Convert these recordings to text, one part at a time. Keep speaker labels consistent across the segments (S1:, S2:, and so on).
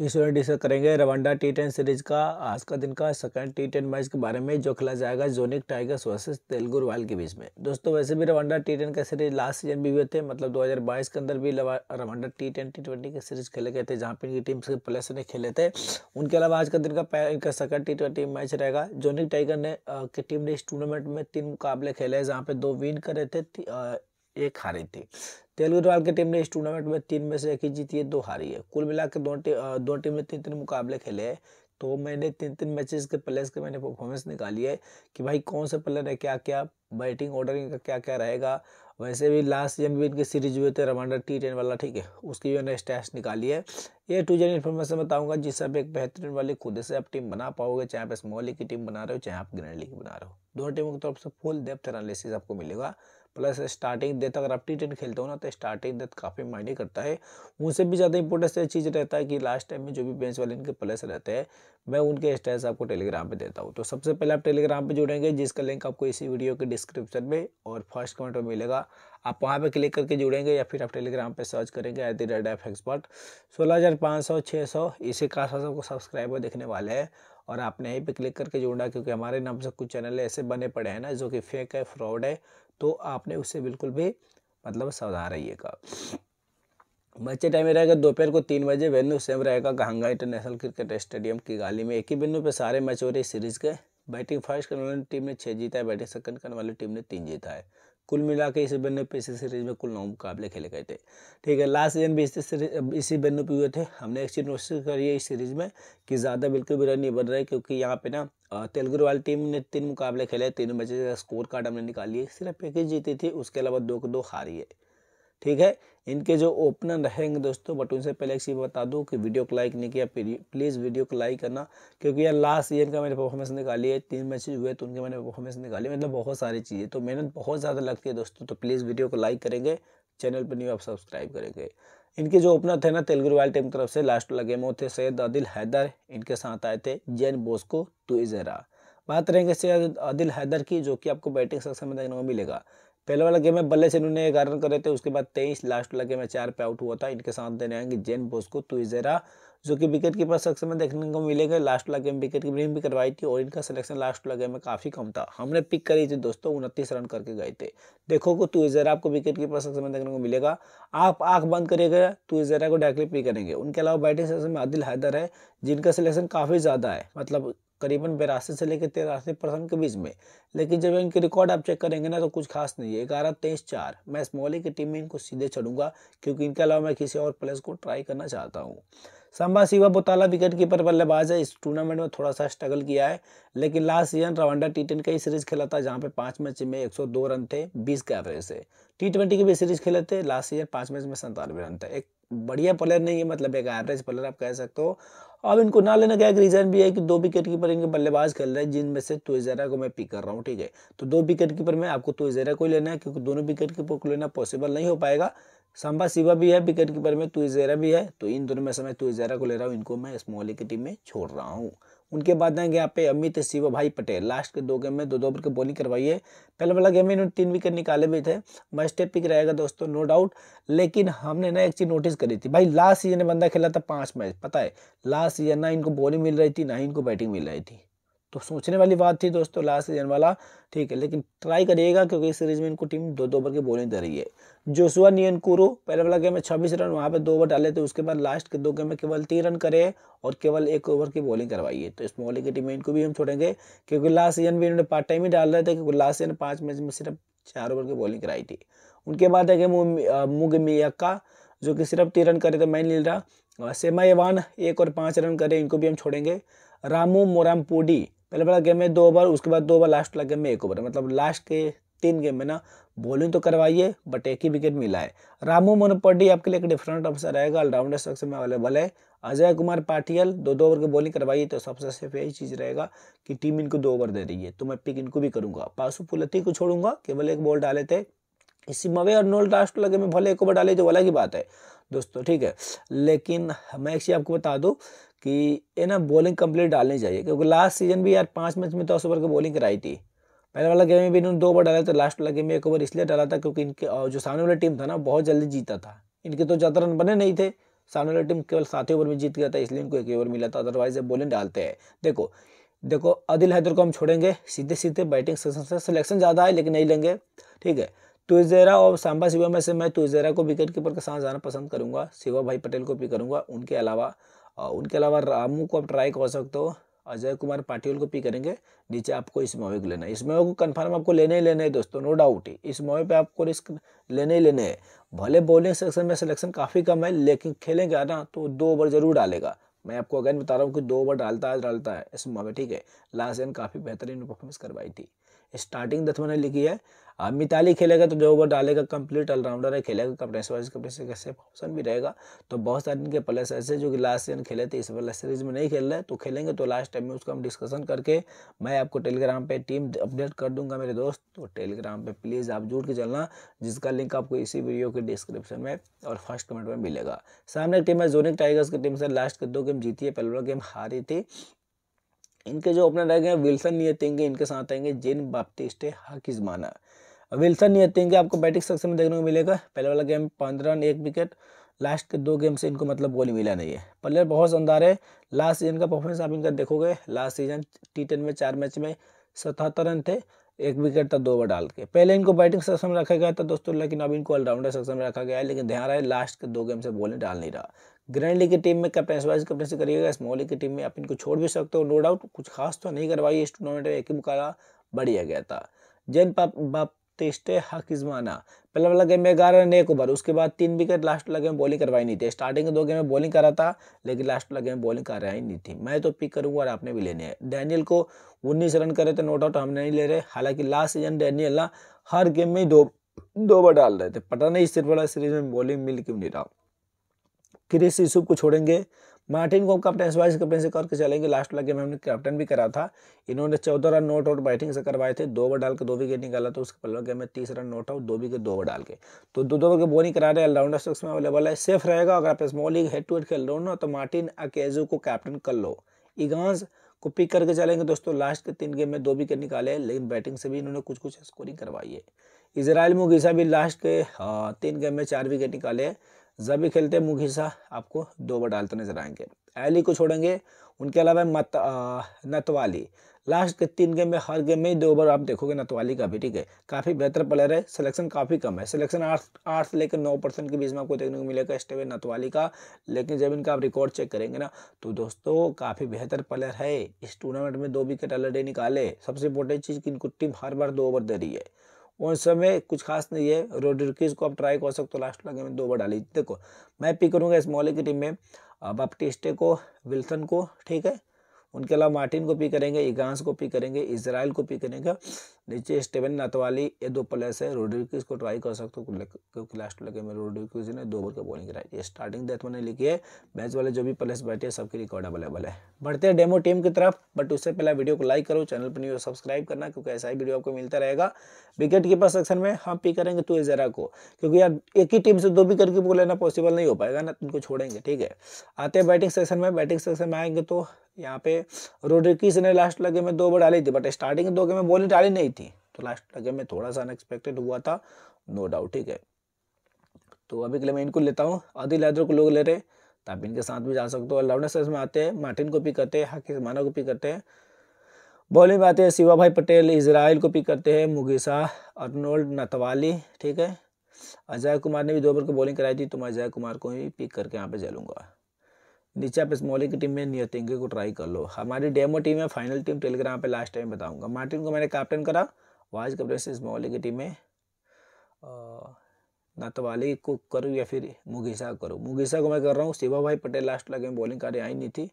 S1: ये video discuss करेंगे Rwanda T ten series का आज का दिन का सेकंड टी टेन मैच के बारे में जो खेला जाएगा जोनिक टाइगर्स वर्सेस तेलुगु रॉयल के बीच में दोस्तों वैसे भी रवांडा टी टेन का सीरीज लास्ट सीजन भी हुए थे मतलब 2022 के अंदर भी Rwanda T ten T twenty के सीरीज खेले गए थे जहाँ पर इनकी टीम के प्लेयर्स ने खेले थे उनके अलावा आज का दिन का इनका सेकंड टी ट्वेंटी मैच रहेगा जोनिक टाइगर ने की टीम ने इस टूर्नामेंट में तीन मुकाबले खेले हैं जहाँ पे दो विन करे थे एक हारी थी तेलुगुराल की टीम ने इस टूर्नामेंट में तीन में से एक ही जीती है दो हारी है कुल मिला के दो टीम ने तीन तीन मुकाबले खेले है तो मैंने तीन तीन मैचेस के प्लेयर्स के मैंने परफॉर्मेंस निकाली है कि भाई कौन से प्लेयर है क्या क्या बैटिंग ऑर्डर इनका क्या क्या रहेगा वैसे भी लास्ट सीजन भी इनकी सीरीज हुए थे रमांडर टी टेन वाला ठीक है उसकी भी उन्होंने स्टैश निकाली है ये टू जेड इन्फॉर्मेशन बताऊंगा जिससे आप एक बेहतरीन वाली खुद से आप टीम बना पाओगे चाहे आप स्मॉल की टीम बना रहे हो चाहे आप ग्रैंड लीग बना रहे हो दोनों टीमों की तरफ से फुल डेप्थ एनालिसिस आपको मिलेगा प्लस स्टार्टिंग डेथ अगर आप टी टेन खेलते हो ना तो स्टार्टिंग डेथ काफ़ी मायने करता है उनसे भी ज़्यादा इंपॉर्टेंस ये चीज़ रहता है कि लास्ट टाइम में जो भी बेंच वाले इनके प्लेस रहते हैं मैं उनके स्टेटस आपको टेलीग्राम पे देता हूँ तो सबसे पहले आप टेलीग्राम पे जुड़ेंगे जिसका लिंक आपको इसी वीडियो के डिस्क्रिप्शन में और फर्स्ट कमेंट में मिलेगा आप वहाँ पे क्लिक करके जुड़ेंगे या फिर आप टेलीग्राम पे सर्च करेंगे at the rate F expert सोलह हज़ार पाँच सौ छः सौ इसी आपको सब्सक्राइबर देखने वाले हैं और आपने यहीं पर क्लिक करके जुड़ना क्योंकि हमारे नाम से कुछ चैनल ऐसे बने पड़े हैं ना जो कि फेक है फ्रॉड है तो आपने उससे बिल्कुल भी मतलब सवधा रहिएगा बच्चे टाइम रहेगा दोपहर को तीन बजे वेन्यू सेम रहेगा गहंगा इंटरनेशनल क्रिकेट स्टेडियम की गाली में एक ही वेन्यू पे सारे मैच हो रही सीरीज के बैटिंग फर्स्ट करने वाली टीम ने छः जीता है बैटिंग सेकंड करने वाली टीम ने तीन जीता है कुल मिला के इसी वेन्यू पे इसी सीरीज में कुल नौ मुकाबले खेले गए थे ठीक है लास्ट सीजन भी इसी सीरीज इसी वेन्यू पर हुए थे हमने एक चीज़ नोटिस करी है इस सीरीज में कि ज़्यादा बिल्कुल भी रन नहीं बन रहे क्योंकि यहाँ पे ना तेलुगु वाली टीम ने तीन मुकाबले खेले तीनों मैच स्कोर कार्ड हमने निकाली सिर्फ एक ही जीती थी उसके अलावा दो को दो हारी है ठीक है इनके जो ओपनर रहेंगे दोस्तों बट उनसे पहले एक चीज़ बता दूं कि वीडियो को लाइक नहीं किया प्लीज़ वीडियो को लाइक करना क्योंकि यार लास्ट ईयर का मैंने परफॉर्मेंस निकाली है तीन मैचेज हुए तो उनके मैंने परफॉर्मेंस निकाली मतलब बहुत सारी चीज़ें तो मेहनत बहुत ज़्यादा लगती है दोस्तों तो प्लीज़ वीडियो को लाइक करेंगे चैनल पर न्यू आप सब्सक्राइब करेंगे इनके जो ओपनर थे ना तेलुगु रॉयल टीम तरफ से लास्ट वाला गेम वो थे सैयद आदिल हैदर इनके साथ आए थे जैन बोस्को तुजरा बात करेंगे सैयद आदिल हैदर की जो कि आपको बैटिंग सेक्शन में देखने को मिलेगा पहले वाला गेम में बल्ले से इन्होंने रन करे थे उसके बाद तेईस लास्ट वाला गेम में चार पे आउट हुआ था इनके साथ देने आएंगे जेन बोस को तुजेरा जो कि विकेट कीपर सेक्शन में देखने को मिलेगा लास्ट वाला गेम विकेट कीपरिंग भी करवाई थी और इनका सिलेक्शन लास्ट वाला गेम में काफ़ी कम था हमने पिक करी थी दोस्तों उनतीस रन करके गए थे देखो को तुइजेरा आपको विकेट कीपर सेक्शन में देखने को मिलेगा आप आंख बंद करिएगा तुइजेरा को डायरेक्टली पिक करेंगे उनके अलावा बैटिंग सेक्शन में आदिल हैदर है जिनका सिलेक्शन काफ़ी ज़्यादा है मतलब करीबन बेरासी से लेकर तिरासी परसेंट के बीच में लेकिन जब इनके रिकॉर्ड आप चेक करेंगे ना तो कुछ खास नहीं है ग्यारह तेईस चार मैं स्मॉली की टीम में इनको सीधे चढ़ूंगा क्योंकि इनके अलावा मैं किसी और प्लेयर्स को ट्राई करना चाहता हूँ सांबा शिवा बोताला विकेट कीपर बल्लेबाज है इस टूर्नामेंट में थोड़ा सा स्ट्रगल किया है लेकिन लास्ट सीजन रवांडा टी का ही सीरीज खेला था जहाँ पे पाँच मैच में 102 रन थे 20 के एवरेज से टी ट्वेंटी के भी सीरीज खेले थे लास्ट सीजन पाँच मैच में संतानवे रन थे एक बढ़िया प्लेयर नहीं है मतलब एक एवरेज प्लेयर आप कह सकते हो अब इनको ना लेने का एक रीज़न भी है कि दो विकेट कीपर इनके बल्लेबाज खेल रहे हैं जिनमें से जरा को मैं पिक कर रहा हूँ ठीक है तो दो विकेट कीपर में आपको जरा को ही लेना है क्योंकि दोनों विकेट कीपर को लेना पॉसिबल नहीं हो पाएगा सांबा शिवा भी है विकेट कीपर में तुजरा भी है तो इन दोनों में से मैं तुजरा को ले रहा हूँ इनको मैं स्मॉल की टीम में छोड़ रहा हूँ उनके बाद आएंगे यहाँ पे अमित शिव भाई पटेल लास्ट के दो गेम में दो दो ओवर की बॉलिंग है पहले वाला गेम में तीन विकेट निकाले भी थे मस्ट पिक रहेगा दोस्तों नो डाउट लेकिन हमने ना एक चीज़ नोटिस करी थी भाई लास्ट सीजन में बंदा खेला था पाँच मैच पता है लास्ट सीजन ना इनको बॉलिंग मिल रही थी ना इनको बैटिंग मिल रही थी तो सोचने वाली बात थी दोस्तों लास्ट सीजन वाला ठीक है लेकिन ट्राई करिएगा क्योंकि इस सीरीज में इनको टीम दो दो ओवर की बॉलिंग दे रही है जोसुआ नियन पहले वाला गेम में छब्बीस रन वहाँ पे दो ओवर डाले थे उसके बाद लास्ट के दो गेम में केवल तीन रन करे और केवल एक ओवर की बॉलिंग करवाई है तो इस बॉलिंग की टीम में इनको भी हम छोड़ेंगे क्योंकि लास्ट सीजन भी इन्होंने पार्ट टाइम ही डाल रहे थे क्योंकि लास्ट सीजन पाँच मैच में सिर्फ चार ओवर की बॉलिंग कराई थी उनके बाद है मुग मियक्का जो कि सिर्फ तीन रन करे थे मैं नील रहा सेमा एवान एक और पाँच रन करे इनको भी हम छोड़ेंगे रामू मोरामपोडी पहले वाला गेम में दो ओवर उसके बाद दो ओवर लास्ट वाला गेम में एक ओवर मतलब लास्ट के तीन गेम में ना बॉलिंग तो करवाइए बट एक ही विकेट मिला है रामू मनोपर्डी आपके लिए एक डिफरेंट ऑप्शन रहेगा ऑलराउंडर शख्स में अवेलेबल है अजय कुमार पाटियल दो दो ओवर की बॉलिंग करवाइए तो सबसे सेफ यही चीज़ रहेगा कि टीम इनको दो ओवर दे रही है तो मैं पिक इनको भी करूंगा पासू पुलती को छोड़ूंगा केवल एक बॉल डाले थे इसी मवे और नोल लास्ट लगे में भले एक ओवर डाले जो अलग ही बात है दोस्तों ठीक है लेकिन मैं एक चीज़ आपको बता दूँ कि ये ना बॉलिंग कंप्लीट डालनी चाहिए क्योंकि लास्ट सीजन भी यार पाँच मैच में दस तो ओवर की बॉलिंग कराई थी पहले वाला गेम में भी इन्होंने दो ओवर डाला था लास्ट वाला गेम में एक ओवर इसलिए डाला था क्योंकि इनके जो सामने वाला टीम था ना बहुत जल्दी जीता था इनके तो ज़्यादा रन बने नहीं थे सामने वाली टीम केवल सात ही ओवर में जीत गया था इसलिए इनको एक ओवर मिला था अदरवाइज बॉलिंग डालते हैं देखो देखो आदिल हैदर को हम छोड़ेंगे सीधे सीधे बैटिंग सेक्शन से सिलेक्शन ज़्यादा है लेकिन नहीं लेंगे ठीक है तुजेरा और सांबा शिवा में से मैं तुजेरा को विकेट कीपर के साथ जाना पसंद करूँगा शिवा भाई पटेल को भी करूँगा उनके अलावा उनके अलावा रामू को आप ट्राई कर सकते हो अजय कुमार पाटिल को भी करेंगे नीचे आपको इस मोवे को लेना है इस मोवे को कन्फर्म आपको लेने ही लेने हैं दोस्तों नो डाउट ही इस मोवे पे आपको रिस्क लेने ही लेने हैं भले बॉलिंग सेक्शन में सिलेक्शन काफ़ी कम है लेकिन खेलेंगे ना तो दो ओवर जरूर डालेगा मैं आपको अगेन बता रहा हूँ कि दो ओवर डालता है डालता है इस मोवे ठीक है लास्ट एंड काफ़ी बेहतरीन परफॉर्मेंस करवाई थी स्टार्टिंग दस ने लिखी है अब मिताली खेलेगा तो जो ओवर डालेगा कंप्लीट ऑलराउंडर है खेलेगा कपड़ेस वाइज कपड़ेस का सेफ ऑप्शन भी रहेगा तो बहुत सारे इनके प्लेयर्स ऐसे जो कि लास्ट सीजन खेले थे इस वाला सीरीज में नहीं खेल रहे तो खेलेंगे तो लास्ट टाइम में उसका हम डिस्कशन करके मैं आपको टेलीग्राम पे टीम अपडेट कर दूंगा मेरे दोस्त तो टेलीग्राम पर प्लीज़ आप जुड़ के चलना जिसका लिंक आपको इसी वीडियो के डिस्क्रिप्शन में और फर्स्ट कमेंट में मिलेगा सामने टीम है जोनिक टाइगर्स की टीम से लास्ट के दो गेम जीती है पहला गेम हारी थी इनके जो ओपनर गए विल्सन नियतेंगे इनके साथ आएंगे जेन बाप्टिस्टे हाकिजमाना विल्सन नियतेंगे आपको बैटिंग सक्सेस में देखने को मिलेगा पहले वाला गेम पंद्रह रन एक विकेट लास्ट के दो गेम से इनको मतलब बॉल मिला नहीं है प्लेयर बहुत शानदार है लास्ट सीजन का परफॉर्मेंस आप इनका देखोगे लास्ट सीजन टी में चार मैच में सतहत्तर रन थे एक विकेट था दो ओवर डाल के पहले इनको बैटिंग सेक्शन में रखा गया था दोस्तों लेकिन अब इनको ऑलराउंडर सेक्शन में रखा गया है लेकिन ध्यान रहे लास्ट के दो गेम से बॉलिंग डाल नहीं रहा ग्रैंड लीग की टीम में कैप्टन वाइज से करिएगा स्मॉल लीग की टीम में आप इनको छोड़ भी सकते हो नो डाउट कुछ खास तो नहीं करवाई इस टूर्नामेंट में एक ही मुकाबला बढ़िया गया था जैन टेस्ट है हकीजमाना पहला वाला गेम में ग्यारह रन एक ओवर उसके बाद तीन विकेट लास्ट वाला गेम बॉलिंग करवाई नहीं थी स्टार्टिंग के दो गेम में बॉलिंग करा था लेकिन लास्ट वाला गेम बॉलिंग करा ही नहीं थी मैं तो पिक करूंगा और आपने भी लेने हैं डैनियल को उन्नीस रन करे थे नोट आउट हमने नहीं ले रहे हालांकि लास्ट सीजन डैनियल ना हर गेम में दो दो ओवर डाल रहे थे पता नहीं इस वाला सीरीज में बॉलिंग मिल क्यों नहीं रहा क्रिस यूसुफ को छोड़ेंगे मार्टिन को हम कैप्टन वाइस कैप्टन से करके चलेंगे लास्ट वाला गेम हमने कैप्टन भी करा था इन्होंने चौदह रन नोट आउट बैटिंग से करवाए थे दो ओवर डाल के दो विकेट निकाला तो उसके पहले गेम में तीस रन नोट आउट दो विकेट दो ओवर डाल के तो दो दो के बॉलिंग करा रहे हैं ऑलराउंडर सिक्स में अवेलेबल है सेफ रहेगा अगर आप small league head to head खेल रहे हो ना तो मार्टिन अकेजो को कैप्टन कर लो इगांस को पिक करके चलेंगे दोस्तों लास्ट के तीन गेम में दो विकेट निकाले लेकिन बैटिंग से भी इन्होंने कुछ कुछ स्कोरिंग करवाई है इसराइल मुगीसा भी लास्ट के हाँ, तीन गेम में चार विकेट निकाले जब भी खेलते हैं मुगीसा आपको दो ओवर डालते नजर आएंगे एली को छोड़ेंगे उनके अलावा मत नतवाली लास्ट के तीन गेम में हर गेम में ही दो ओवर आप देखोगे नतवाली का भी ठीक है काफ़ी बेहतर प्लेयर है सिलेक्शन काफ़ी कम है सिलेक्शन आठ आठ से लेकर नौ परसेंट के बीच में आपको देखने को मिलेगा स्टेवे नतवाली का लेकिन जब इनका आप रिकॉर्ड चेक करेंगे ना तो दोस्तों काफ़ी बेहतर प्लेयर है इस टूर्नामेंट में दो विकेट ऑलरेडी निकाले सबसे इंपॉर्टेंट चीज़ की इनको टीम हर बार दो ओवर दे रही है उन समय कुछ खास नहीं है रोड्रिकीज को आप ट्राई कर सकते हो लास्ट लगे में दो ओवर डाली देखो मैं पिक करूँगा इस मोहल्ले की टीम में बपटिस्टे को विल्सन को ठीक है उनके अलावा मार्टिन को पी करेंगे इगांस को पी करेंगे इसराइल को पी करेंगे नीचे स्टेवन नतवाली ये दो प्लेयर्स है रोड्रिक्स को ट्राई कर सकते हो क्योंकि लास्ट लगे में रोड्रिक्स ने दो ओवर का बॉलिंग कराई ये स्टार्टिंग डेथ मैंने लिखी है मैच वाले जो भी प्लेयर्स बैठे हैं सबके रिकॉर्ड अवेलेबल है बढ़ते हैं डेमो टीम की तरफ बट उससे पहले वीडियो को लाइक करो चैनल पर न्यू सब्सक्राइब करना क्योंकि ऐसा ही वीडियो आपको मिलता रहेगा विकेट कीपर सेक्शन में हम पी करेंगे तो जरा को क्योंकि यार एक ही टीम से दो भी करके लेना पॉसिबल नहीं हो पाएगा ना तुमको तो छोड़ेंगे ठीक है आते हैं बैटिंग सेक्शन में बैटिंग सेक्शन में आएंगे तो यहाँ पे रोड्रिकीस ने लास्ट लगे में दो बार डाली थी बट स्टार्टिंग दो के में बॉलिंग डाली नहीं थी तो लास्ट लगे में थोड़ा सा अनएक्सपेक्टेड हुआ था नो डाउट ठीक है तो अभी के लिए मैं इनको लेता हूँ आदि लैदर को लोग ले रहे तो आप इनके साथ भी जा सकते हो लवन में आते हैं मार्टिन को पिक करते हैं हाकिस माना को पिक करते हैं बॉलिंग में आते हैं शिवा भाई पटेल इसराइल को पिक करते हैं मुगिसा अर्नोल्ड नतवाली ठीक है अजय कुमार ने भी दो ओवर की बॉलिंग कराई थी तो मैं अजय कुमार को ही पिक करके यहाँ पे चलूँगा नीचे आप स्मॉलिंग की टीम में नियतिंग को ट्राई कर लो हमारी डेमो टीम है फाइनल टीम टेलीग्राम पे लास्ट टाइम बताऊंगा मार्टिन को मैंने कैप्टन करा वाइस कैप्टन से स्मॉलिंग की टीम में वाली को करूँ या फिर मुगीसा करूँ मुगिसा को मैं कर रहा हूँ शिवा भाई पटेल लास्ट लगे बॉलिंग कार्य आई नहीं थी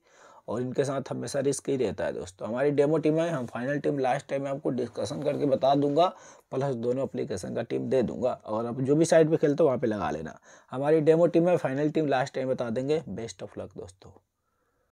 S1: और इनके साथ हमेशा रिस्क ही रहता है दोस्तों हमारी डेमो टीम है हम फाइनल टीम लास्ट टाइम में आपको डिस्कशन करके बता दूंगा प्लस दोनों अप्लीकेशन का टीम दे दूंगा और आप जो भी साइड पे खेलते हो वहाँ पे लगा लेना हमारी डेमो टीम है फाइनल टीम लास्ट टाइम बता देंगे बेस्ट ऑफ लक दोस्तों